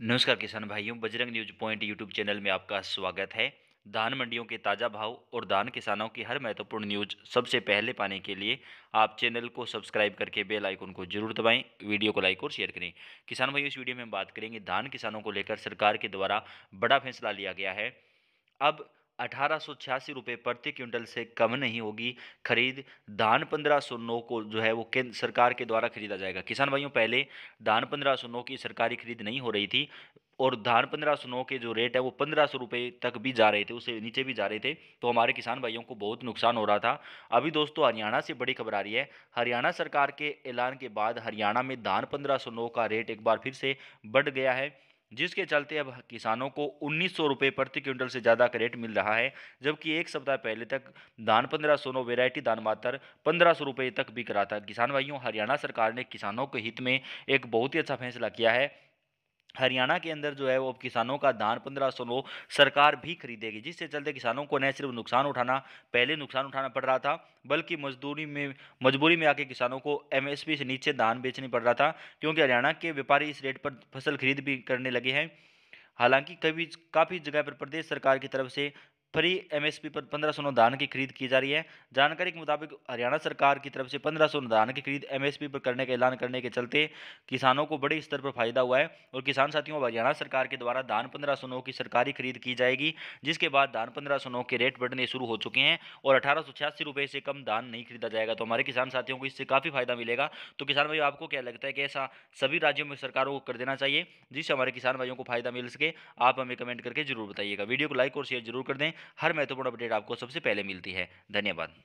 नमस्कार किसान भाइयों Bajrang news point YouTube channel में आपका स्वागत है धान मंडियों के ताज़ा भाव और धान किसानों की हर महत्वपूर्ण न्यूज सबसे पहले पाने के लिए आप चैनल को सब्सक्राइब करके बेल आइकन को जरूर दबाएं वीडियो को लाइक और शेयर करें किसान भाइयों इस वीडियो में हम बात करेंगे धान किसानों को लेकर सरकार के द्वारा बड़ा फैसला लिया गया है अब अठारह सौ छियासी रुपये प्रति क्विंटल से कम नहीं होगी खरीद धान पंद्रह सौ नौ को जो है वो केंद्र सरकार के द्वारा खरीदा जाएगा किसान भाइयों पहले धान पंद्रह सौ नौ की सरकारी खरीद नहीं हो रही थी और धान पंद्रह सौ नौ के जो रेट है वो पंद्रह सौ रुपये तक भी जा रहे थे उससे नीचे भी जा रहे थे तो हमारे किसान भाइयों को बहुत नुकसान हो रहा था अभी दोस्तों हरियाणा से बड़ी खबर आ रही है हरियाणा सरकार के ऐलान के बाद हरियाणा में धान पंद्रह सौ नौ का रेट एक बार फिर से बढ़ गया है जिसके चलते अब किसानों को उन्नीस सौ रुपये प्रति क्विंटल से ज़्यादा का रेट मिल रहा है जबकि एक सप्ताह पहले तक धान पंद्रह सौ नौ वेरायटी धान मात्र पंद्रह सौ रुपये तक बिक रहा था किसान भाइयों हरियाणा सरकार ने किसानों के हित में एक बहुत ही अच्छा फैसला किया है हरियाणा के अंदर जो है वो किसानों का धान पंद्रह सौ लो सरकार भी खरीदेगी जिससे चलते किसानों को न सिर्फ नुकसान उठाना पहले नुकसान उठाना पड़ रहा था बल्कि मजदूरी में मजबूरी में आके किसानों को एमएसपी से नीचे धान बेचनी पड़ रहा था क्योंकि हरियाणा के व्यापारी इस रेट पर फसल खरीद भी करने लगे हैं हालांकि कभी काफ़ी जगह पर प्रदेश सरकार की तरफ से फ्री एमएसपी पर पंद्रह सौ अनुदान की खरीद की जा रही है जानकारी के मुताबिक हरियाणा सरकार की तरफ से पंद्रह सौ अनुदान की खरीद एमएसपी पर करने का ऐलान करने के चलते किसानों को बड़े स्तर पर फायदा हुआ है और किसान साथियों हरियाणा सरकार के द्वारा धान पंद्रह सौ नौ की सरकारी खरीद की जाएगी जिसके बाद धान पंद्रह सौ नौ के रेट बढ़ने शुरू हो चुके हैं और अठारह सौ छियासी रुपये से कम धान नहीं खरीदा जाएगा तो हमारे किसान साथियों को इससे काफ़ी फायदा मिलेगा तो किसान भाई आपको क्या लगता है कि ऐसा सभी राज्यों में सरकारों को कर देना चाहिए जिससे हमारे किसान भाइयों को फायदा मिल सके आप हमें कमेंट करके जरूर बताइएगा वीडियो को लाइक और शेयर जरूर कर दें हर महत्वपूर्ण अपडेट आपको सबसे पहले मिलती है धन्यवाद